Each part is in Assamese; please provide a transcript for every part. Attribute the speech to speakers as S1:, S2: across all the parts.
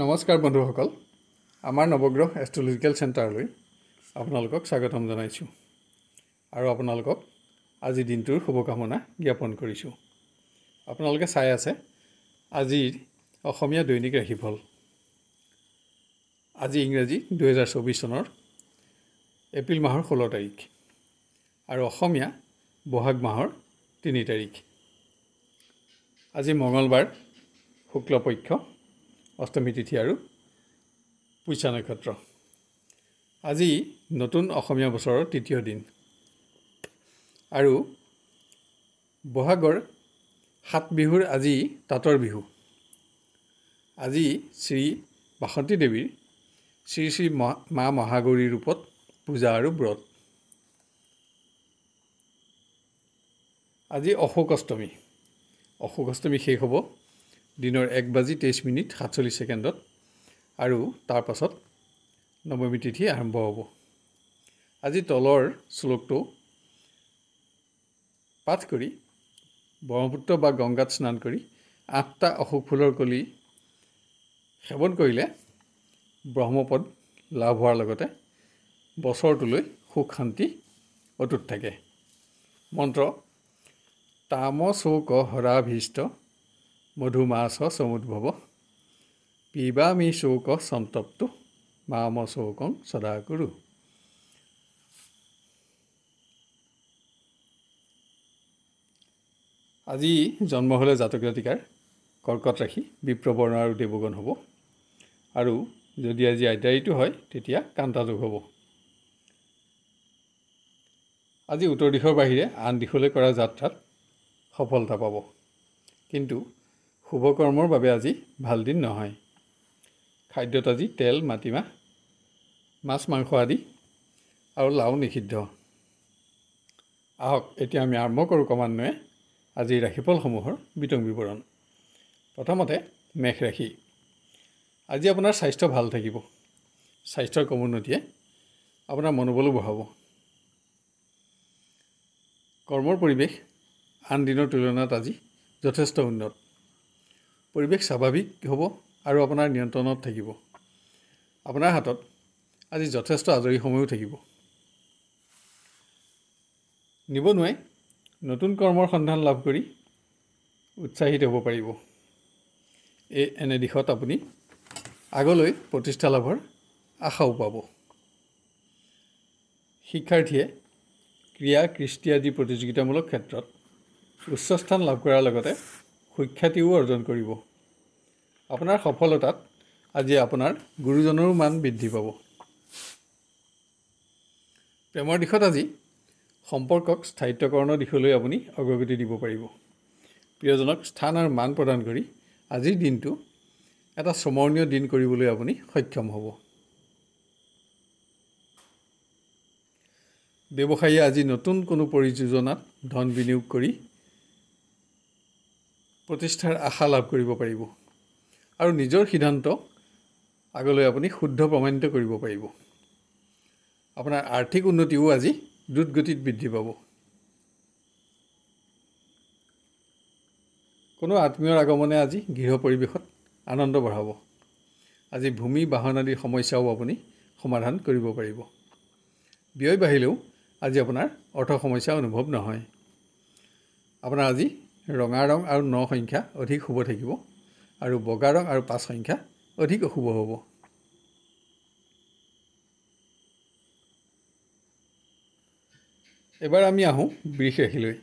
S1: নমস্কাৰ বন্ধুসকল আমাৰ নৱগ্ৰহ এষ্ট্ৰলজিকেল চেণ্টাৰলৈ আপোনালোকক স্বাগতম জনাইছোঁ আৰু আপোনালোকক আজি দিনটোৰ শুভকামনা জ্ঞাপন কৰিছোঁ আপোনালোকে চাই আছে আজিৰ অসমীয়া দৈনিক ৰাশিফল আজি ইংৰাজী দুহেজাৰ চৌবিছ চনৰ এপ্ৰিল মাহৰ ষোল্ল তাৰিখ আৰু অসমীয়া বহাগ মাহৰ তিনি তাৰিখ আজি মঙলবাৰ শুক্লপক্ষ অষ্টমী তিথি আৰু পুষা নক্ষত্ৰ আজি নতুন অসমীয়া বছৰৰ তৃতীয় দিন আৰু বহাগৰ সাত বিহুৰ আজি তাঁতৰ বিহু আজি শ্ৰী বাসন্তী দেৱীৰ শ্ৰী শ্ৰী মা মা মহাগৌৰী ৰূপত পূজা আৰু ব্ৰত আজি অশোক অষ্টমী অশোক অষ্টমী শেষ হ'ব দিনৰ এক বাজি তেইছ মিনিট সাতচল্লিছ ছেকেণ্ডত আৰু তাৰ পাছত নৱমী তিথি আৰম্ভ হ'ব আজি তলৰ শ্লোকটো পাঠ কৰি ব্ৰহ্মপুত্ৰ বা গংগাত স্নান কৰি আঠটা অশোক ফুলৰ কলি সেৱন কৰিলে ব্ৰহ্মপদ লাভ হোৱাৰ লগতে বছৰটোলৈ সুখ শান্তি অটুট থাকে মন্ত্ৰ তামচৌক হৰাভীষ্ট মধুমাছ চমুদ্ভৱ মি চৌক সন্তপ্তু মাম চৌকং চদা কৰো আজি জন্ম হ'লে জাতক জাতিকাৰ কৰ্কট ৰাখি বিপ্ৰবৰ্ণ আৰু দেৱগণ হ'ব আৰু যদি আজি আদ্যায়ীটো হয় তেতিয়া কান্তাযোগ হ'ব আজি উত্তৰ দিশৰ বাহিৰে আন দিশলৈ কৰা যাত্ৰাত সফলতা পাব কিন্তু শুভকৰ্মৰ বাবে আজি ভাল দিন নহয় খাদ্যত আজি তেল মাটিমাহ মাছ মাংস আদি আৰু লাও নিষিদ্ধ আহক এতিয়া আমি আৰম্ভ কৰোঁ ক্ৰমান্বয়ে আজিৰ ৰাশিফলসমূহৰ বিতং বিৱৰণ প্ৰথমতে মেঘ ৰাশি আজি আপোনাৰ স্বাস্থ্য ভাল থাকিব স্বাস্থ্যৰ কমোন্নতিয়ে আপোনাৰ মনোবলো বঢ়াব কৰ্মৰ পৰিৱেশ আন দিনৰ তুলনাত আজি যথেষ্ট উন্নত পৰিৱেশ স্বাভাৱিক হ'ব আৰু আপোনাৰ নিয়ন্ত্ৰণত থাকিব আপোনাৰ হাতত আজি যথেষ্ট আজৰি সময়ো থাকিব নিবনুৱাই নতুন কৰ্মৰ সন্ধান লাভ কৰি উৎসাহিত হ'ব পাৰিব এই এনে দিশত আপুনি আগলৈ প্ৰতিষ্ঠা লাভৰ আশাও পাব শিক্ষাৰ্থীয়ে ক্ৰীড়া কৃষ্টি আদি প্ৰতিযোগিতামূলক ক্ষেত্ৰত উচ্চ স্থান লাভ কৰাৰ লগতে সুখ্যাতিও অৰ্জন কৰিব আপোনাৰ সফলতাত আজি আপোনাৰ গুৰুজনৰো মান বৃদ্ধি পাব প্ৰেমৰ দিশত আজি সম্পৰ্কক স্থায়িত্বকৰণৰ দিশলৈ আপুনি অগ্ৰগতি দিব পাৰিব প্ৰিয়জনক স্থান আৰু মান প্ৰদান কৰি আজিৰ দিনটো এটা স্মৰণীয় দিন কৰিবলৈ আপুনি সক্ষম হ'ব ব্যৱসায়ীয়ে আজি নতুন কোনো পৰিযোজনাত ধন বিনিয়োগ কৰি প্ৰতিষ্ঠাৰ আশা লাভ কৰিব পাৰিব আৰু নিজৰ সিদ্ধান্ত আগলৈ আপুনি শুদ্ধ প্ৰমাণিত কৰিব পাৰিব আপোনাৰ আৰ্থিক উন্নতিও আজি দ্ৰুত গতিত বৃদ্ধি পাব কোনো আত্মীয়ৰ আগমনে আজি গৃহ পৰিৱেশত আনন্দ বঢ়াব আজি ভূমি বাহন আদিৰ সমস্যাও আপুনি সমাধান কৰিব পাৰিব ব্যয় বাঢ়িলেও আজি আপোনাৰ অৰ্থ সমস্যা অনুভৱ নহয় আপোনাৰ আজি ৰঙা ৰং আৰু ন সংখ্যা অধিক শুভ থাকিব আৰু বগা ৰং আৰু পাঁচ সংখ্যা অধিক অশুভ হ'ব এবাৰ আমি আহোঁ বিষ ৰাশিলৈ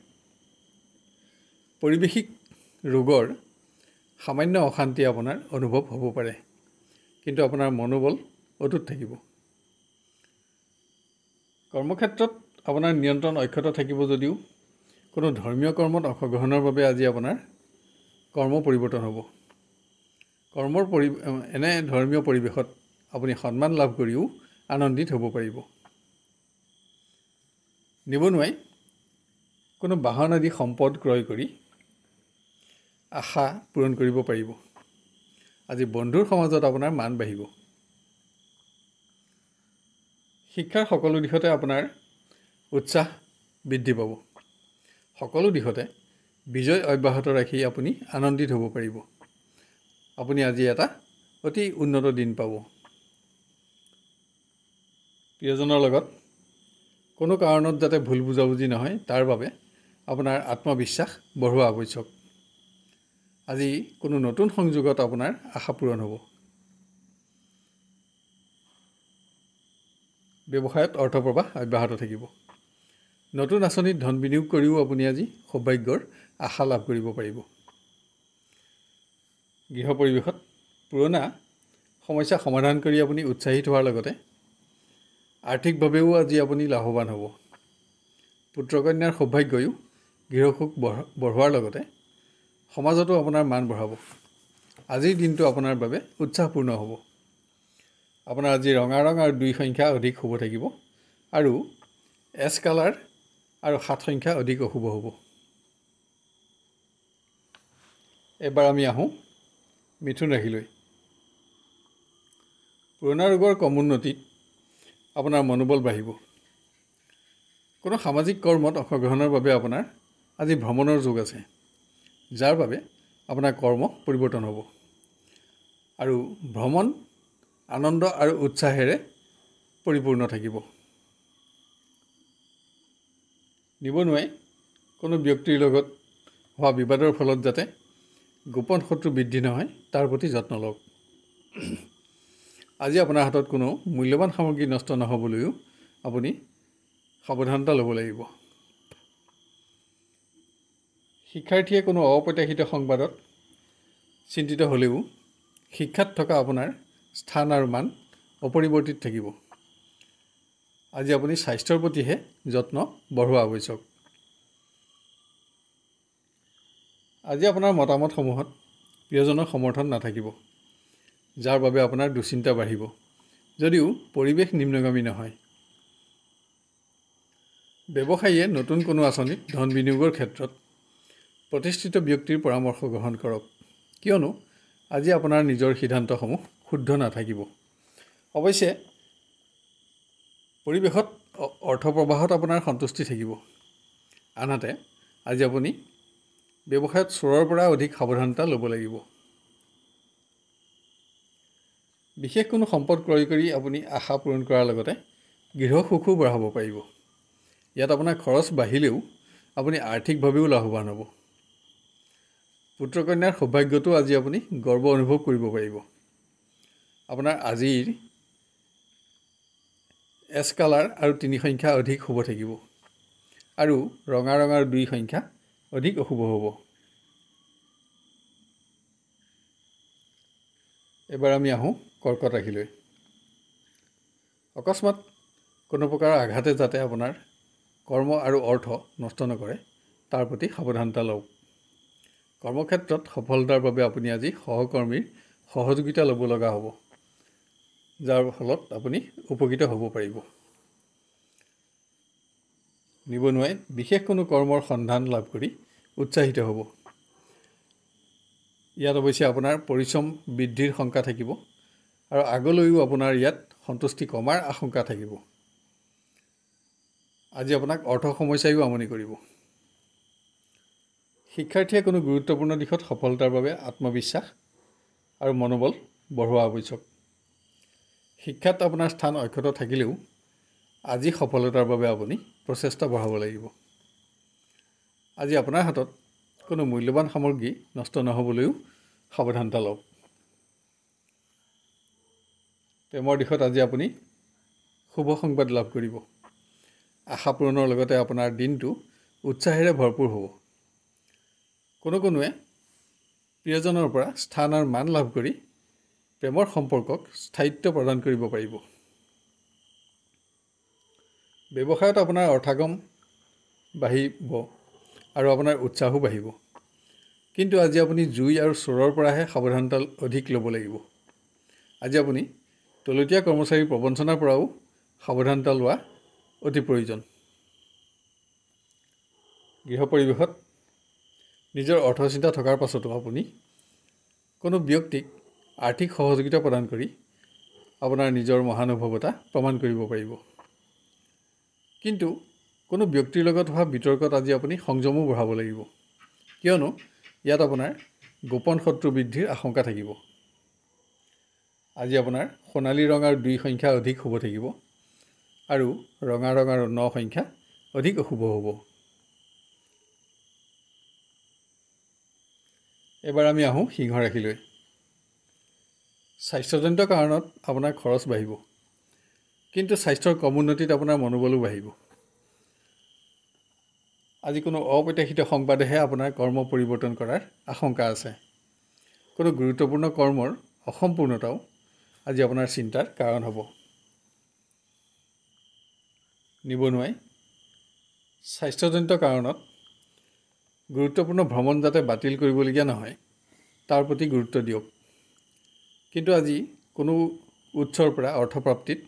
S1: পৰিৱেশিক ৰোগৰ সামান্য অশান্তি আপোনাৰ অনুভৱ হ'ব পাৰে কিন্তু আপোনাৰ মনোবল অটুট থাকিব কৰ্মক্ষেত্ৰত আপোনাৰ নিয়ন্ত্ৰণ অক্ষত থাকিব যদিও কোনো ধৰ্মীয় কৰ্মত অংশগ্ৰহণৰ বাবে আজি আপোনাৰ কৰ্ম পৰিৱৰ্তন হ'ব কৰ্মৰ পৰি এনে ধৰ্মীয় পৰিৱেশত আপুনি সন্মান লাভ কৰিও আনন্দিত হ'ব পাৰিব নিবনুৱাই কোনো বাহন আদি সম্পদ ক্ৰয় কৰি আশা পূৰণ কৰিব পাৰিব আজি বন্ধুৰ সমাজত আপোনাৰ মান বাঢ়িব শিক্ষাৰ সকলো দিশতে আপোনাৰ উৎসাহ বৃদ্ধি পাব সকলো দিশতে বিজয় অব্যাহত ৰাখি আপুনি আনন্দিত হ'ব পাৰিব আপুনি আজি এটা অতি উন্নত দিন পাব প্ৰিয়জনৰ লগত কোনো কাৰণত যাতে ভুল বুজাবুজি নহয় তাৰ বাবে আপোনাৰ আত্মবিশ্বাস বঢ়োৱা আৱশ্যক আজি কোনো নতুন সংযোগত আপোনাৰ আশা পূৰণ হ'ব ব্যৱসায়ত অৰ্থপ্ৰৱাহ অব্যাহত থাকিব নতুন আঁচনিত ধন বিনিয়োগ কৰিও আপুনি আজি সৌভাগ্যৰ আশা লাভ কৰিব পাৰিব গৃহ পৰিৱেশত পুৰণা সমস্যা সমাধান কৰি আপুনি উৎসাহিত হোৱাৰ লগতে আৰ্থিকভাৱেও আজি আপুনি লাভৱান হ'ব পুত্ৰ কন্যাৰ সৌভাগ্যয়ো গৃহসুখ বঢ়োৱাৰ লগতে সমাজতো আপোনাৰ মান বঢ়াব আজিৰ দিনটো আপোনাৰ বাবে উৎসাহপূৰ্ণ হ'ব আপোনাৰ আজি ৰঙা ৰং আৰু দুই সংখ্যা অধিক হ'ব থাকিব আৰু এছ কালাৰ আৰু সাত সংখ্যা অধিক অশুভ হ'ব এবাৰ আমি আহোঁ মিথুন ৰাশিলৈ পুৰণা ৰোগৰ কমোন্নতিত আপোনাৰ মনোবল বাঢ়িব কোনো সামাজিক কৰ্মত অংশগ্ৰহণৰ বাবে আপোনাৰ আজি ভ্ৰমণৰ যোগ আছে যাৰ বাবে আপোনাৰ কৰ্ম পৰিৱৰ্তন হ'ব আৰু ভ্ৰমণ আনন্দ আৰু উৎসাহেৰে পৰিপূৰ্ণ থাকিব নিবনুৱাই কোনো ব্যক্তিৰ লগত হোৱা বিবাদৰ ফলত যাতে গোপন শত্ৰু বৃদ্ধি নহয় তাৰ প্ৰতি যত্ন লওক আজি আপোনাৰ হাতত কোনো মূল্যৱান সামগ্ৰী নষ্ট নহ'বলৈও আপুনি সাৱধানতা ল'ব লাগিব শিক্ষাৰ্থীয়ে কোনো অপ্ৰত্যাশিত সংবাদত চিন্তিত হ'লেও শিক্ষাত থকা আপোনাৰ স্থান আৰু মান অপৰিৱৰ্তিত থাকিব আজি আপুনি স্বাস্থ্যৰ প্ৰতিহে যত্ন বঢ়োৱা আৱশ্যক আজি আপোনাৰ মতামতসমূহত প্ৰিয়জনৰ সমৰ্থন নাথাকিব যাৰ বাবে আপোনাৰ দুশ্চিন্তা বাঢ়িব যদিও পৰিৱেশ নিম্নগামী নহয় ব্যৱসায়ীয়ে নতুন কোনো আঁচনিত ধন বিনিয়োগৰ ক্ষেত্ৰত প্ৰতিষ্ঠিত ব্যক্তিৰ পৰামৰ্শ গ্ৰহণ কৰক কিয়নো আজি আপোনাৰ নিজৰ সিদ্ধান্তসমূহ শুদ্ধ নাথাকিব অৱশ্যে পৰিৱেশত অৰ্থ প্ৰবাহত আপোনাৰ সন্তুষ্টি থাকিব আনহাতে আজি আপুনি ব্যৱসায়ত চোৰৰ পৰা অধিক সাৱধানতা ল'ব লাগিব বিশেষ কোনো সম্পদ ক্ৰয় কৰি আপুনি আশা পূৰণ কৰাৰ লগতে গৃহ সুখো বঢ়াব পাৰিব ইয়াত আপোনাৰ খৰচ বাঢ়িলেও আপুনি আৰ্থিকভাৱেও লাভৱান হ'ব পুত্ৰ কন্যাৰ সৌভাগ্যটো আজি আপুনি গৰ্ব অনুভৱ কৰিব পাৰিব আপোনাৰ আজিৰ এছ কালাৰ আৰু তিনি সংখ্যা অধিক শুভ থাকিব আৰু ৰঙা ৰঙাৰ দুই সংখ্যা অধিক অশুভ হ'ব এবাৰ আমি আহোঁ কৰ্কট ৰাশিলৈ অকস্মাত কোনো প্ৰকাৰৰ আঘাতে যাতে আপোনাৰ কৰ্ম আৰু অৰ্থ নষ্ট নকৰে তাৰ প্ৰতি সাৱধানতা লওক কৰ্মক্ষেত্ৰত সফলতাৰ বাবে আপুনি আজি সহকৰ্মীৰ সহযোগিতা ল'ব লগা হ'ব যাৰ ফলত আপুনি উপকৃত হ'ব পাৰিব নিবনুৱাই বিশেষ কোনো কৰ্মৰ সন্ধান লাভ কৰি উৎসাহিত হ'ব ইয়াত অৱশ্যে আপোনাৰ পৰিশ্ৰম বৃদ্ধিৰ শংকা থাকিব আৰু আগলৈও আপোনাৰ ইয়াত সন্তুষ্টি কমাৰ আশংকা থাকিব আজি আপোনাক অৰ্থ সমস্যায়ো আমনি কৰিব শিক্ষাৰ্থীয়ে কোনো গুৰুত্বপূৰ্ণ দিশত সফলতাৰ বাবে আত্মবিশ্বাস আৰু মনোবল বঢ়োৱা আৱশ্যক শিক্ষাত আপোনাৰ স্থান অক্ষত থাকিলেও আজি সফলতাৰ বাবে আপুনি প্ৰচেষ্টা বঢ়াব লাগিব আজি আপোনাৰ হাতত কোনো মূল্যৱান সামগ্ৰী নষ্ট নহ'বলৈও সাৱধানতা লওক প্ৰেমৰ দিশত আজি আপুনি শুভ সংবাদ লাভ কৰিব আশা পূৰণৰ লগতে আপোনাৰ দিনটো উৎসাহেৰে ভৰপূৰ হ'ব কোনো কোনোৱে প্ৰিয়জনৰ পৰা স্থান আৰু মান লাভ কৰি প্ৰেমৰ সম্পৰ্কক স্থায়িত্ব প্ৰদান কৰিব পাৰিব ব্যৱসায়ত আপোনাৰ অৰ্থাগম বাঢ়িব আৰু আপোনাৰ উৎসাহো বাঢ়িব কিন্তু আজি আপুনি জুই আৰু চোৰৰ পৰাহে সাৱধানতা অধিক ল'ব লাগিব আজি আপুনি তলতীয়া কৰ্মচাৰীৰ প্ৰবঞ্চনাৰ পৰাও সাৱধানতা লোৱা অতি প্ৰয়োজন গৃহ পৰিৱেশত নিজৰ অৰ্থচিন্তা থকাৰ পাছতো আপুনি কোনো ব্যক্তিক আৰ্থিক সহযোগিতা প্ৰদান কৰি আপোনাৰ নিজৰ মহানুভৱতা প্ৰমাণ কৰিব পাৰিব কিন্তু কোনো ব্যক্তিৰ লগত হোৱা বিতৰ্কত আজি আপুনি সংযমো বঢ়াব লাগিব কিয়নো ইয়াত আপোনাৰ গোপন শত্ৰু বৃদ্ধিৰ আশংকা থাকিব আজি আপোনাৰ সোণালী ৰঙাৰ দুই সংখ্যা অধিক শুভ থাকিব আৰু ৰঙা ৰঙাৰ ন সংখ্যা অধিক অশুভ হ'ব এবাৰ আমি আহোঁ সিংহ ৰাখিলৈ স্বাস্থ্যজনিত কাৰণত আপোনাৰ খৰচ বাঢ়িব কিন্তু স্বাস্থ্যৰ কম উন্নতিত আপোনাৰ মনোবলো বাঢ়িব আজি কোনো অপ্ৰত্যাশিত সংবাদেহে আপোনাৰ কৰ্ম পৰিৱৰ্তন কৰাৰ আশংকা আছে কোনো গুৰুত্বপূৰ্ণ কৰ্মৰ অসম্পূৰ্ণতাও আজি আপোনাৰ চিন্তাৰ কাৰণ হ'ব নিবনুৱাই স্বাস্থ্যজনিত কাৰণত গুৰুত্বপূৰ্ণ ভ্ৰমণ যাতে বাতিল কৰিবলগীয়া নহয় তাৰ প্ৰতি গুৰুত্ব দিয়ক কিন্তু আজি কোনো উৎসৰ পৰা অৰ্থপ্ৰাপ্তিত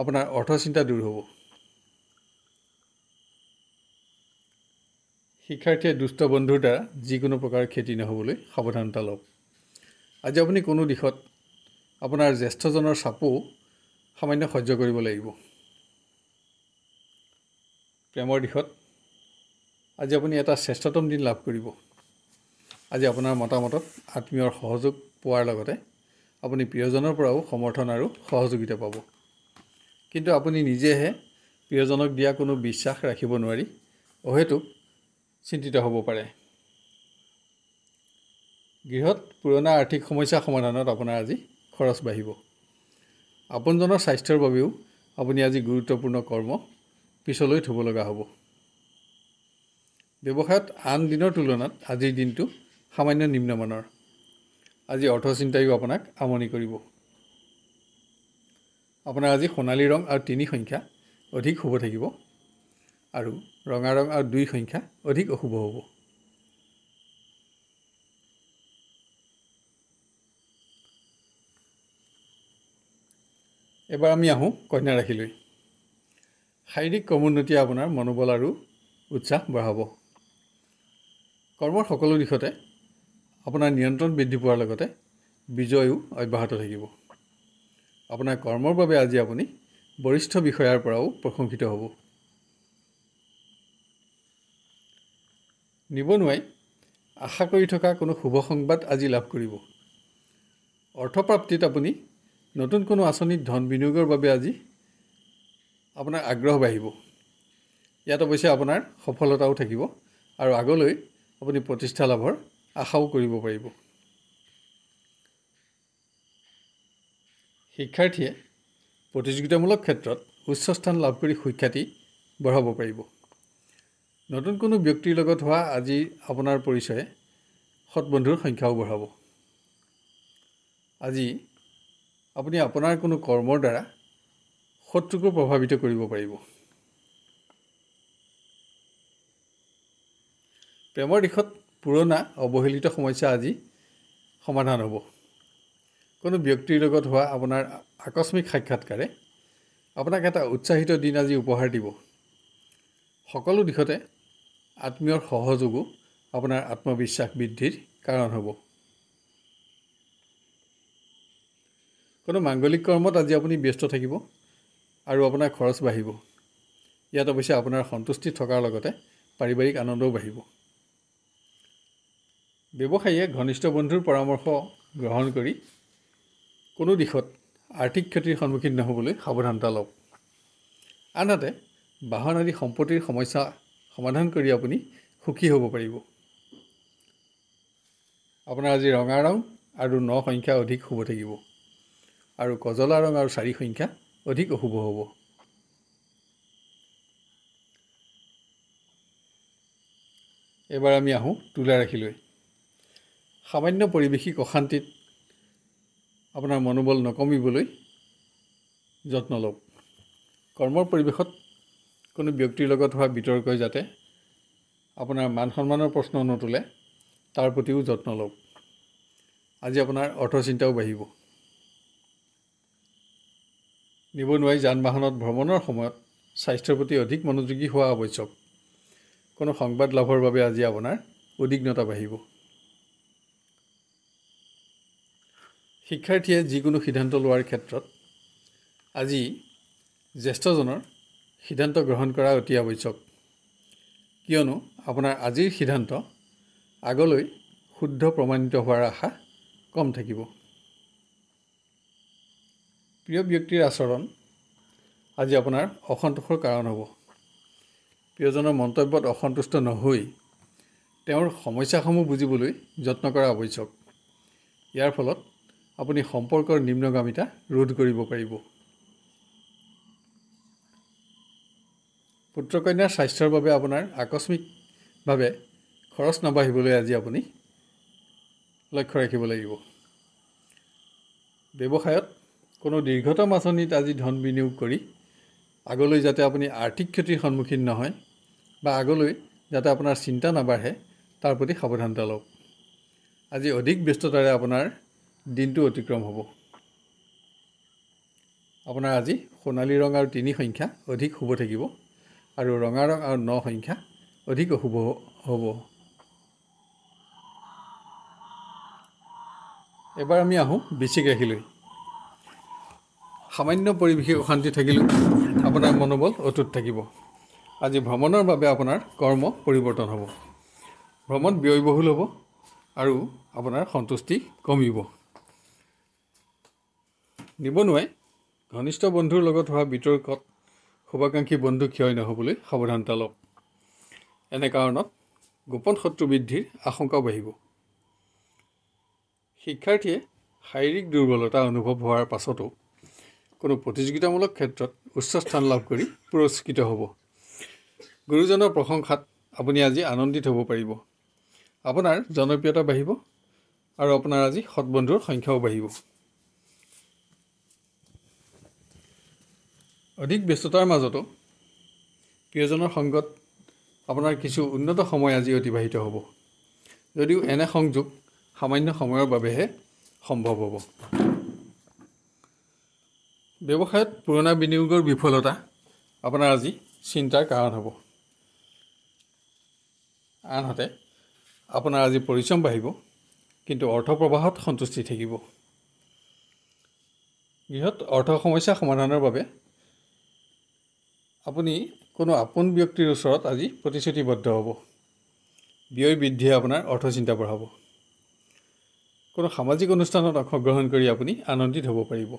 S1: আপোনাৰ অৰ্থচিন্তা দূৰ হ'ব শিক্ষাৰ্থীয়ে দুষ্ট বন্ধুৰ দ্বাৰা যিকোনো প্ৰকাৰৰ খেতি নহ'বলৈ সাৱধানতা লওক আজি আপুনি কোনো দিশত আপোনাৰ জ্যেষ্ঠজনৰ চাপো সামান্য সহ্য কৰিব লাগিব প্ৰেমৰ দিশত আজি আপুনি এটা শ্ৰেষ্ঠতম দিন লাভ কৰিব আজি আপোনাৰ মতামতত আত্মীয়ৰ সহযোগ পোৱাৰ লগতে আপুনি প্ৰিয়জনৰ পৰাও সমৰ্থন আৰু সহযোগিতা পাব কিন্তু আপুনি নিজেহে প্ৰিয়জনক দিয়া কোনো বিশ্বাস ৰাখিব নোৱাৰি অহেতুক চিন্তিত হ'ব পাৰে গৃহত পুৰণা আৰ্থিক সমস্যা সমাধানত আপোনাৰ আজি খৰচ বাঢ়িব আপোনজনৰ স্বাস্থ্যৰ বাবেও আপুনি আজি গুৰুত্বপূৰ্ণ কৰ্ম পিছলৈ থ'ব লগা হ'ব ব্যৱসায়ত আন দিনৰ তুলনাত আজিৰ দিনটো সামান্য নিম্নমানৰ আজি অৰ্থচিন্তায়ো আপোনাক আমনি কৰিব আপোনাৰ আজি সোণালী ৰং আৰু তিনি সংখ্যা অধিক শুভ থাকিব আৰু ৰঙা ৰং আৰু দুই সংখ্যা অধিক অশুভ হ'ব এবাৰ আমি আহোঁ কন্যা ৰাশিলৈ শাৰীৰিক কমোন্নতিয়ে আপোনাৰ মনোবল আৰু উৎসাহ বঢ়াব কৰ্মৰ সকলো দিশতে আপোনাৰ নিয়ন্ত্ৰণ বৃদ্ধি পোৱাৰ লগতে বিজয়ো অব্যাহত থাকিব আপোনাৰ কৰ্মৰ বাবে আজি আপুনি বৰিষ্ঠ বিষয়াৰ পৰাও প্ৰশংসিত হ'ব নিবনুৱাই আশা কৰি থকা কোনো শুভ সংবাদ আজি লাভ কৰিব অৰ্থপ্ৰাপ্তিত আপুনি নতুন কোনো আঁচনিত ধন বিনিয়োগৰ বাবে আজি আপোনাৰ আগ্ৰহ বাঢ়িব ইয়াত অৱশ্যে আপোনাৰ সফলতাও থাকিব আৰু আগলৈ আপুনি প্ৰতিষ্ঠা লাভৰ আশাও কৰিব পাৰিব শিক্ষাৰ্থীয়ে প্ৰতিযোগিতামূলক ক্ষেত্ৰত উচ্চ স্থান লাভ কৰি সুখ্যাতি বঢ়াব পাৰিব নতুন কোনো ব্যক্তিৰ লগত হোৱা আজি আপোনাৰ পৰিচয়ে সৎ বন্ধুৰ সংখ্যাও বঢ়াব আজি আপুনি আপোনাৰ কোনো কৰ্মৰ দ্বাৰা শত্ৰুকো প্ৰভাৱিত কৰিব পাৰিব প্ৰেমৰ দিশত পুৰণা অৱহেলিত সমস্যা আজি সমাধান হ'ব কোনো ব্যক্তিৰ লগত হোৱা আপোনাৰ আকস্মিক সাক্ষাৎকাৰে আপোনাক এটা উৎসাহিত দিন আজি উপহাৰ দিব সকলো দিশতে আত্মীয়ৰ সহযোগো আপোনাৰ আত্মবিশ্বাস বৃদ্ধিৰ কাৰণ হ'ব কোনো মাংগলিক কৰ্মত আজি আপুনি ব্যস্ত থাকিব আৰু আপোনাৰ খৰচ বাঢ়িব ইয়াত অৱশ্যে আপোনাৰ সন্তুষ্টি থকাৰ লগতে পাৰিবাৰিক আনন্দও বাঢ়িব ব্যৱসায়ীয়ে ঘনিষ্ঠ বন্ধুৰ পৰামৰ্শ গ্ৰহণ কৰি কোনো দিশত আৰ্থিক ক্ষতিৰ সন্মুখীন নহ'বলৈ সাৱধানতা লওক আনহাতে বাহন আদি সম্পত্তিৰ সমস্যা সমাধান কৰি আপুনি সুখী হ'ব পাৰিব আপোনাৰ আজি ৰঙা ৰং আৰু ন সংখ্যা অধিক শুভ থাকিব আৰু কজলা ৰং আৰু চাৰি সংখ্যা অধিক অশুভ হ'ব এবাৰ আমি আহোঁ তুলা ৰাখিলৈ সামান্য পৰিৱেশিক অশান্তিত আপোনাৰ মনোবল নকমিবলৈ যত্ন লওক কৰ্মৰ পৰিৱেশত কোনো ব্যক্তিৰ লগত হোৱা বিতৰ্কই যাতে আপোনাৰ মান সন্মানৰ প্ৰশ্ন নতুলে তাৰ প্ৰতিও যত্ন লওক আজি আপোনাৰ অৰ্থচিন্তাও বাঢ়িব নিবনুৱাই যান বাহনত ভ্ৰমণৰ সময়ত স্বাস্থ্যৰ প্ৰতি অধিক মনোযোগী হোৱা আৱশ্যক কোনো সংবাদ লাভৰ বাবে আজি আপোনাৰ উদ্বিগ্নতা বাঢ়িব শিক্ষাৰ্থীয়ে যিকোনো সিদ্ধান্ত লোৱাৰ ক্ষেত্ৰত আজি জ্যেষ্ঠজনৰ সিদ্ধান্ত গ্ৰহণ কৰা অতি আৱশ্যক কিয়নো আপোনাৰ আজিৰ সিদ্ধান্ত আগলৈ শুদ্ধ প্ৰমাণিত হোৱাৰ আশা কম থাকিব প্ৰিয় ব্যক্তিৰ আচৰণ আজি আপোনাৰ অসন্তোষৰ কাৰণ হ'ব প্ৰিয়জনৰ মন্তব্যত অসন্তুষ্ট নহৈ তেওঁৰ সমস্যাসমূহ বুজিবলৈ যত্ন কৰা আৱশ্যক ইয়াৰ ফলত আপুনি সম্পৰ্কৰ নিম্নগামিতা ৰোধ কৰিব পাৰিব পুত্ৰ কন্যাৰ স্বাস্থ্যৰ বাবে আপোনাৰ আকস্মিকভাৱে খৰচ নাবাঢ়িবলৈ আজি আপুনি লক্ষ্য ৰাখিব লাগিব ব্যৱসায়ত কোনো দীৰ্ঘতম আঁচনিত আজি ধন বিনিয়োগ কৰি আগলৈ যাতে আপুনি আৰ্থিক ক্ষতিৰ সন্মুখীন নহয় বা আগলৈ যাতে আপোনাৰ চিন্তা নাবাঢ়ে তাৰ প্ৰতি সাৱধানতা লওক আজি অধিক ব্যস্ততাৰে আপোনাৰ দিনটো অতিক্ৰম হ'ব আপোনাৰ আজি সোণালী ৰং আৰু তিনি সংখ্যা অধিক শুভ থাকিব আৰু ৰঙা ৰং আৰু ন সংখ্যা অধিক অশুভ হ'ব এবাৰ আমি আহোঁ বিচিক ৰাখিলৈ সামান্য পৰিৱেশিক অশান্তি থাকিলেও আপোনাৰ মনোবল অটুট থাকিব আজি ভ্ৰমণৰ বাবে আপোনাৰ কৰ্ম পৰিৱৰ্তন হ'ব ভ্ৰমণ ব্যয়বহুল হ'ব আৰু আপোনাৰ সন্তুষ্টি কমিব নিবনুৱাই ঘনিষ্ঠ বন্ধুৰ লগত হোৱা বিতৰ্কত শুভাকাংক্ষী বন্ধু ক্ষয় নহ'বলৈ সাৱধানতা লওক এনে কাৰণত গোপন শত্ৰু বৃদ্ধিৰ আশংকাও বাঢ়িব শিক্ষাৰ্থীয়ে শাৰীৰিক দুৰ্বলতা অনুভৱ হোৱাৰ পাছতো কোনো প্ৰতিযোগিতামূলক ক্ষেত্ৰত উচ্চ স্থান লাভ কৰি পুৰস্কৃত হ'ব গুৰুজনৰ প্ৰশংসাত আপুনি আজি আনন্দিত হ'ব পাৰিব আপোনাৰ জনপ্ৰিয়তা বাঢ়িব আৰু আপোনাৰ আজি সৎবন্ধুৰ সংখ্যাও বাঢ়িব অধিক ব্যস্ততাৰ মাজতো প্ৰিয়জনৰ সংগত আপোনাৰ কিছু উন্নত সময় আজি অতিবাহিত হ'ব যদিও এনে সংযোগ সামান্য সময়ৰ বাবেহে সম্ভৱ হ'ব ব্যৱসায়ত পুৰণা বিনিয়োগৰ বিফলতা আপোনাৰ আজি চিন্তাৰ কাৰণ হ'ব আনহাতে আপোনাৰ আজি পৰিশ্ৰম বাঢ়িব কিন্তু অৰ্থ প্ৰৱাহত সন্তুষ্টি থাকিব গৃহত অৰ্থ সমস্যা সমাধানৰ বাবে আপুনি কোনো আপোন ব্যক্তিৰ ওচৰত আজি প্ৰতিশ্ৰুতিবদ্ধ হ'ব ব্যয় বৃদ্ধিয়ে আপোনাৰ অৰ্থচিন্তা বঢ়াব কোনো সামাজিক অনুষ্ঠানত অংশগ্ৰহণ কৰি আপুনি আনন্দিত হ'ব পাৰিব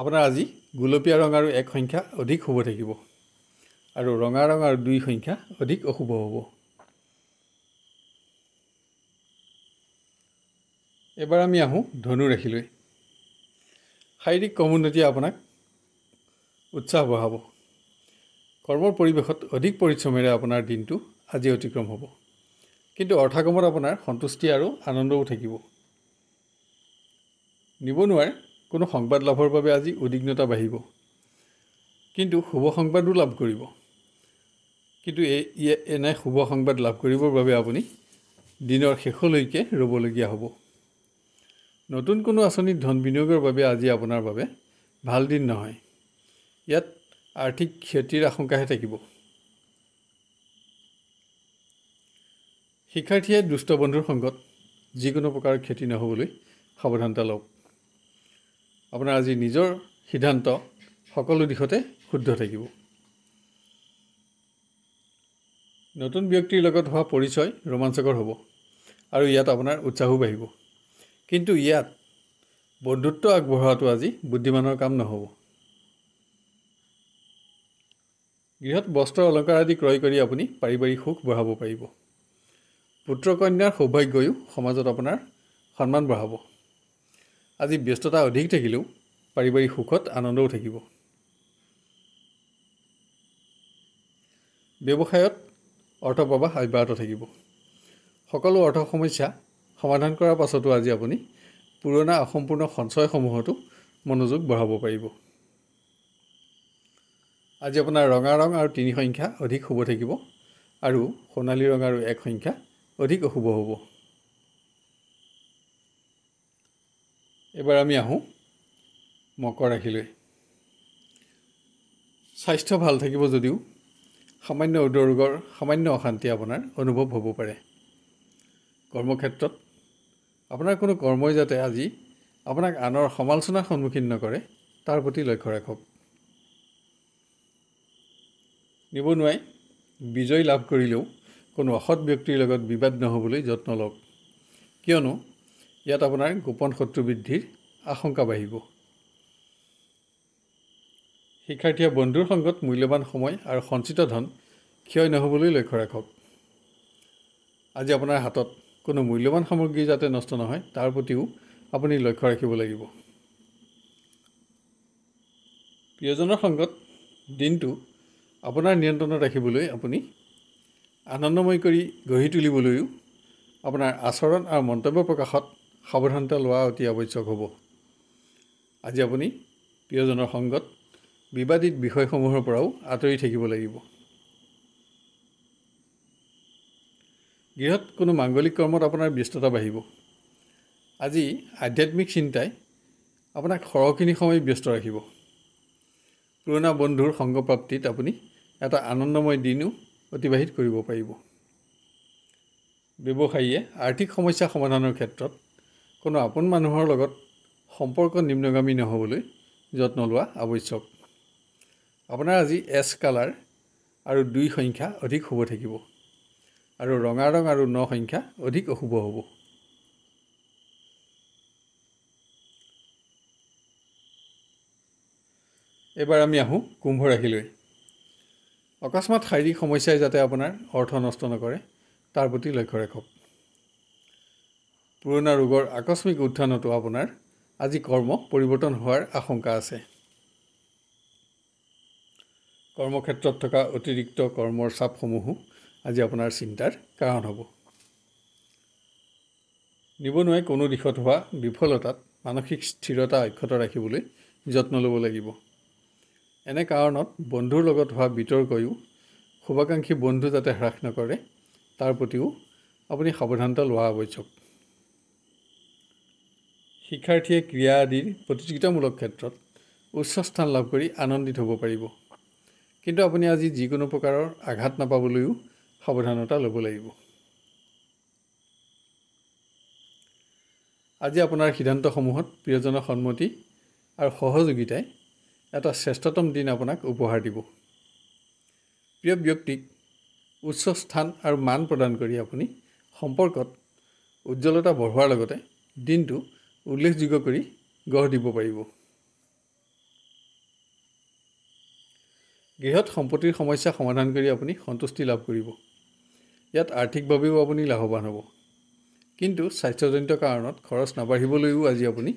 S1: আপোনাৰ আজি গোলপীয়া ৰং আৰু এক সংখ্যা অধিক শুভ থাকিব আৰু ৰঙা ৰং আৰু দুই সংখ্যা অধিক অশুভ হ'ব এবাৰ আমি আহোঁ ধনুৰাশিলৈ শাৰীৰিক কমোন্নতিয়ে আপোনাক উৎসাহ বঢ়াব কৰ্মৰ পৰিৱেশত অধিক পৰিশ্ৰমেৰে আপোনাৰ দিনটো আজি অতিক্ৰম হ'ব কিন্তু অৰ্থাগমত আপোনাৰ সন্তুষ্টি আৰু আনন্দও থাকিব নিবনুৱাৰ কোনো সংবাদ লাভৰ বাবে আজি উদ্বিগ্নতা বাঢ়িব কিন্তু শুভ সংবাদো লাভ কৰিব কিন্তু এই এনে শুভ সংবাদ লাভ কৰিবৰ বাবে আপুনি দিনৰ শেষলৈকে ৰ'বলগীয়া হ'ব নতুন কোনো আঁচনিত ধন বিনিয়োগৰ বাবে আজি আপোনাৰ বাবে ভাল দিন নহয় ইয়াত আৰ্থিক ক্ষতিৰ আশংকাহে থাকিব শিক্ষাৰ্থীয়ে দুষ্ট বন্ধুৰ সংগত যিকোনো প্ৰকাৰৰ ক্ষতি নহ'বলৈ সাৱধানতা লওক আপোনাৰ আজি নিজৰ সিদ্ধান্ত সকলো দিশতে শুদ্ধ থাকিব নতুন ব্যক্তিৰ লগত হোৱা পৰিচয় ৰোমাঞ্চকৰ হ'ব আৰু ইয়াত আপোনাৰ উৎসাহো বাঢ়িব কিন্তু ইয়াত বন্ধুত্ব আগবঢ়োৱাটো আজি বুদ্ধিমানৰ কাম নহ'ব গৃহত বস্ত্ৰ অলংকাৰ আদি ক্ৰয় কৰি আপুনি পাৰিবাৰিক সুখ বঢ়াব পাৰিব পুত্ৰ কন্যাৰ সৌভাগ্যয়ো সমাজত আপোনাৰ সন্মান বঢ়াব আজি ব্যস্ততা অধিক থাকিলেও পাৰিবাৰিক সুখত আনন্দও থাকিব ব্যৱসায়ত অৰ্থপ্ৰৱাহ অব্যাহত থাকিব সকলো অৰ্থ সমস্যা সমাধান কৰাৰ পাছতো আজি আপুনি পুৰণা অসম্পূৰ্ণ সঞ্চয়সমূহতো মনোযোগ বঢ়াব পাৰিব আজি আপোনাৰ ৰঙা ৰং আৰু তিনি সংখ্যা অধিক শুভ থাকিব আৰু সোণালী ৰং আৰু এক সংখ্যা অধিক অশুভ হ'ব এবাৰ আমি আহোঁ মকৰ ৰাশিলৈ স্বাস্থ্য ভাল থাকিব যদিও সামান্য ৰোগৰ সামান্য অশান্তি আপোনাৰ অনুভৱ হ'ব পাৰে কৰ্মক্ষেত্ৰত আপোনাৰ কোনো কৰ্মই যাতে আজি আপোনাক আনৰ সমালোচনাৰ সন্মুখীন নকৰে তাৰ প্ৰতি লক্ষ্য ৰাখক নিবনুৱাই বিজয় লাভ কৰিলেও কোনো অসৎ ব্যক্তিৰ লগত বিবাদ নহ'বলৈ যত্ন লওক কিয়নো ইয়াত আপোনাৰ গোপন শত্ৰু বৃদ্ধিৰ আশংকা বাঢ়িব শিক্ষাৰ্থীয়ে বন্ধুৰ সংগত মূল্যৱান সময় আৰু সঞ্চিত ধন ক্ষয় নহ'বলৈ লক্ষ্য ৰাখক আজি আপোনাৰ হাতত কোনো মূল্যৱান সামগ্ৰী যাতে নষ্ট নহয় তাৰ প্ৰতিও আপুনি লক্ষ্য ৰাখিব লাগিব প্ৰিয়জনৰ সংগত দিনটো আপোনাৰ নিয়ন্ত্ৰণত ৰাখিবলৈ আপুনি আনন্দময় কৰি গঢ়ি তুলিবলৈও আপোনাৰ আচৰণ আৰু মন্তব্য প্ৰকাশত সাৱধানতা লোৱা অতি আৱশ্যক হ'ব আজি আপুনি প্ৰিয়জনৰ সংগত বিবাদিত বিষয়সমূহৰ পৰাও আঁতৰি থাকিব লাগিব গৃহত কোনো মাংগলিক কৰ্মত আপোনাৰ ব্যস্ততা বাঢ়িব আজি আধ্যাত্মিক চিন্তাই আপোনাক সৰহখিনি সময় ব্যস্ত ৰাখিব পুৰণা বন্ধুৰ সংগপ্ৰাপ্তিত আপুনি এটা আনন্দময় দিনো অতিবাহিত কৰিব পাৰিব ব্যৱসায়ীয়ে আৰ্থিক সমস্যা সমাধানৰ ক্ষেত্ৰত কোনো আপোন মানুহৰ লগত সম্পৰ্ক নিম্নগামী নহ'বলৈ যত্ন লোৱা আৱশ্যক আপোনাৰ আজি এছ কালাৰ আৰু দুই সংখ্যা অধিক শুভ থাকিব আৰু ৰঙা ৰং আৰু ন সংখ্যা অধিক অশুভ হ'ব এইবাৰ আমি আহোঁ কুম্ভ ৰাশিলৈ অকস্মাত শাৰীৰিক সমস্যাই যাতে আপোনাৰ অৰ্থ নষ্ট নকৰে তাৰ প্ৰতি লক্ষ্য ৰাখক পুৰণা ৰোগৰ আকস্মিক উত্থানতো আপোনাৰ আজি কৰ্ম পৰিৱৰ্তন হোৱাৰ আশংকা আছে কৰ্মক্ষেত্ৰত থকা অতিৰিক্ত কৰ্মৰ চাপসমূহো আজি আপোনাৰ চিন্তাৰ কাৰণ হ'ব নিবনুৱাই কোনো দিশত হোৱা বিফলতাত মানসিক স্থিৰতা অক্ষত ৰাখিবলৈ যত্ন ল'ব লাগিব এনে কাৰণত বন্ধুৰ লগত হোৱা বিতৰ্কয়ো শুভাকাংক্ষী বন্ধু যাতে হ্ৰাস নকৰে তাৰ প্ৰতিও আপুনি সাৱধানতা লোৱা আৱশ্যক শিক্ষাৰ্থীয়ে ক্ৰীড়া আদিৰ প্ৰতিযোগিতামূলক ক্ষেত্ৰত উচ্চ স্থান লাভ কৰি আনন্দিত হ'ব পাৰিব কিন্তু আপুনি আজি যিকোনো প্ৰকাৰৰ আঘাত নাপাবলৈও সাৱধানতা ল'ব লাগিব আজি আপোনাৰ সিদ্ধান্তসমূহত প্ৰিয়জনৰ সন্মতি আৰু সহযোগিতাই এটা শ্ৰেষ্ঠতম দিন আপোনাক উপহাৰ দিব প্ৰিয় ব্যক্তিক উচ্চ স্থান আৰু মান প্ৰদান কৰি আপুনি সম্পৰ্কত উজ্জ্বলতা বঢ়োৱাৰ লগতে দিনটো উল্লেখযোগ্য কৰি গঢ় দিব পাৰিব গৃহত সম্পত্তিৰ সমস্যা সমাধান কৰি আপুনি সন্তুষ্টি লাভ কৰিব ইয়াত আৰ্থিকভাৱেও আপুনি লাভৱান হ'ব কিন্তু স্বাস্থ্যজনিত কাৰণত খৰচ নাবাঢ়িবলৈও আজি আপুনি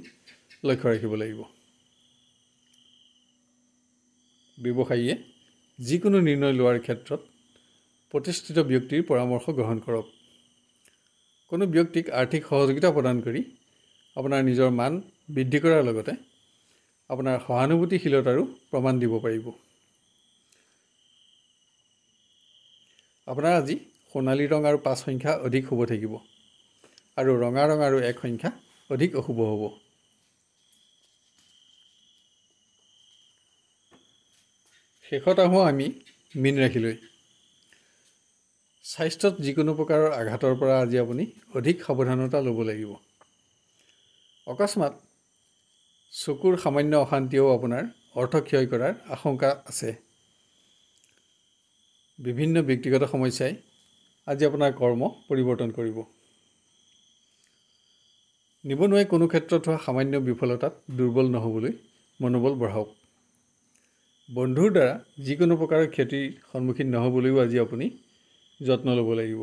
S1: লক্ষ্য ৰাখিব লাগিব ব্যৱসায়ীয়ে যিকোনো নিৰ্ণয় লোৱাৰ ক্ষেত্ৰত প্ৰতিষ্ঠিত ব্যক্তিৰ পৰামৰ্শ গ্ৰহণ কৰক কোনো ব্যক্তিক আৰ্থিক সহযোগিতা প্ৰদান কৰি আপোনাৰ নিজৰ মান বৃদ্ধি কৰাৰ লগতে আপোনাৰ সহানুভূতিশীলতাৰো প্ৰমাণ দিব পাৰিব আপোনাৰ আজি সোণালী ৰং আৰু পাঁচ সংখ্যা অধিক শুভ থাকিব আৰু ৰঙা ৰং আৰু এক সংখ্যা অধিক অশুভ হ'ব শেষত আহোঁ আমি মীন ৰাশিলৈ স্বাস্থ্যত যিকোনো প্ৰকাৰৰ আঘাতৰ পৰা আজি আপুনি অধিক সাৱধানতা ল'ব লাগিব অকস্মাত চকুৰ সামান্য অশান্তিও আপোনাৰ অৰ্থ ক্ষয় কৰাৰ আশংকা আছে বিভিন্ন ব্যক্তিগত সমস্যাই আজি আপোনাৰ কৰ্ম পৰিৱৰ্তন কৰিব নিবনুৱাই কোনো ক্ষেত্ৰত হোৱা সামান্য বিফলতাত দুৰ্বল নহ'বলৈ মনোবল বঢ়াওক বন্ধুৰ দ্বাৰা যিকোনো প্ৰকাৰৰ ক্ষতিৰ সন্মুখীন নহ'বলৈও আজি আপুনি যত্ন ল'ব লাগিব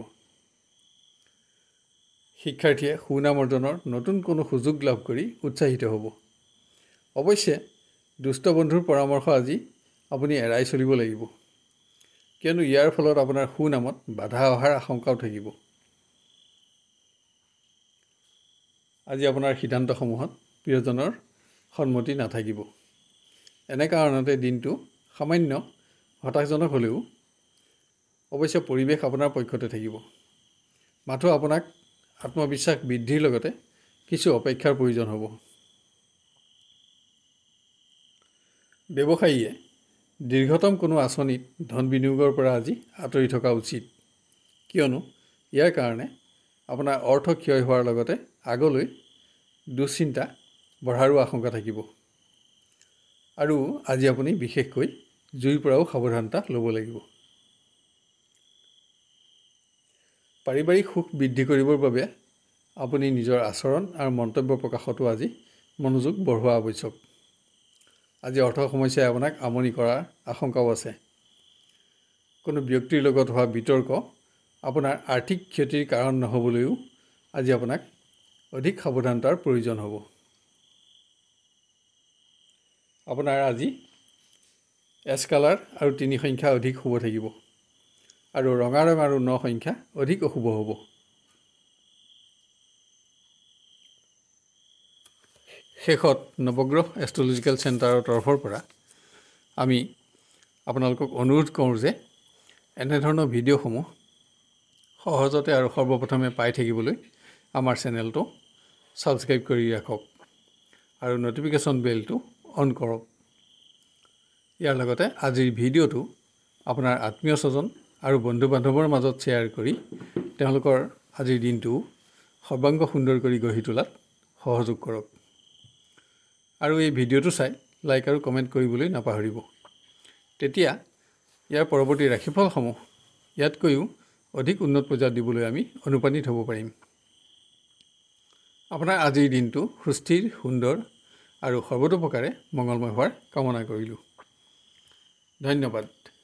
S1: শিক্ষাৰ্থীয়ে সুনাম অৰ্জনৰ নতুন কোনো সুযোগ লাভ কৰি উৎসাহিত হ'ব অৱশ্যে দুষ্ট বন্ধুৰ পৰামৰ্শ আজি আপুনি এৰাই চলিব লাগিব কিয়নো ইয়াৰ ফলত আপোনাৰ সুনামত বাধা অহাৰ আশংকাও থাকিব আজি আপোনাৰ সিদ্ধান্তসমূহত প্ৰিয়জনৰ সন্মতি নাথাকিব এনে কাৰণতে দিনটো সামান্য হতাশজনক হ'লেও অৱশ্যে পৰিৱেশ আপোনাৰ পক্ষতে থাকিব মাথো আপোনাক আত্মবিশ্বাস বৃদ্ধিৰ লগতে কিছু অপেক্ষাৰ প্ৰয়োজন হ'ব ব্যৱসায়ীয়ে দীৰ্ঘতম কোনো আঁচনিত ধন বিনিয়োগৰ পৰা আজি আঁতৰি থকা উচিত কিয়নো ইয়াৰ কাৰণে আপোনাৰ অৰ্থ ক্ষয় হোৱাৰ লগতে আগলৈ দুশ্চিন্তা বঢ়াৰো আশংকা থাকিব আৰু আজি আপুনি বিশেষকৈ জুইৰ পৰাও সাৱধানতা ল'ব লাগিব পাৰিবাৰিক সুখ বৃদ্ধি কৰিবৰ বাবে আপুনি নিজৰ আচৰণ আৰু মন্তব্য প্ৰকাশতো আজি মনোযোগ বঢ়োৱা আৱশ্যক আজি অৰ্থ সমস্যাই আপোনাক আমনি কৰাৰ আশংকাও আছে কোনো ব্যক্তিৰ লগত হোৱা বিতৰ্ক আপোনাৰ আৰ্থিক ক্ষতিৰ কাৰণ নহ'বলৈও আজি আপোনাক অধিক সাৱধানতাৰ প্ৰয়োজন হ'ব আপোনাৰ আজি এছ কালাৰ আৰু তিনি সংখ্যা অধিক শুভ থাকিব আৰু ৰঙা ৰং আৰু ন সংখ্যা অধিক অশুভ হ'ব শেষত নৱগ্ৰহ এষ্ট্ৰলজিকেল চেণ্টাৰৰ তৰফৰ পৰা আমি আপোনালোকক অনুৰোধ কৰোঁ যে এনেধৰণৰ ভিডিঅ'সমূহ সহজতে আৰু সৰ্বপ্ৰথমে পাই থাকিবলৈ আমাৰ চেনেলটো ছাবস্ক্ৰাইব কৰি ৰাখক আৰু ন'টিফিকেশ্যন বেলটো অন কৰক ইয়াৰ লগতে আজিৰ ভিডিঅ'টো আপোনাৰ আত্মীয় স্বজন আৰু বন্ধু বান্ধৱৰ মাজত শ্বেয়াৰ কৰি তেওঁলোকৰ আজিৰ দিনটো সৰ্বাংগ সুন্দৰ কৰি গঢ়ি তোলাত সহযোগ কৰক আৰু এই ভিডিঅ'টো চাই লাইক আৰু কমেণ্ট কৰিবলৈ নাপাহৰিব তেতিয়া ইয়াৰ পৰৱৰ্তী ৰাশিফলসমূহ ইয়াতকৈও অধিক উন্নত পৰ্যায়ত দিবলৈ আমি অনুপ্ৰাণিত হ'ব পাৰিম আপোনাৰ আজিৰ দিনটো সুস্থিৰ সুন্দৰ আৰু সৰ্বতোপ্ৰকাৰে মংগলময় হোৱাৰ কামনা কৰিলোঁ ধন্যবাদ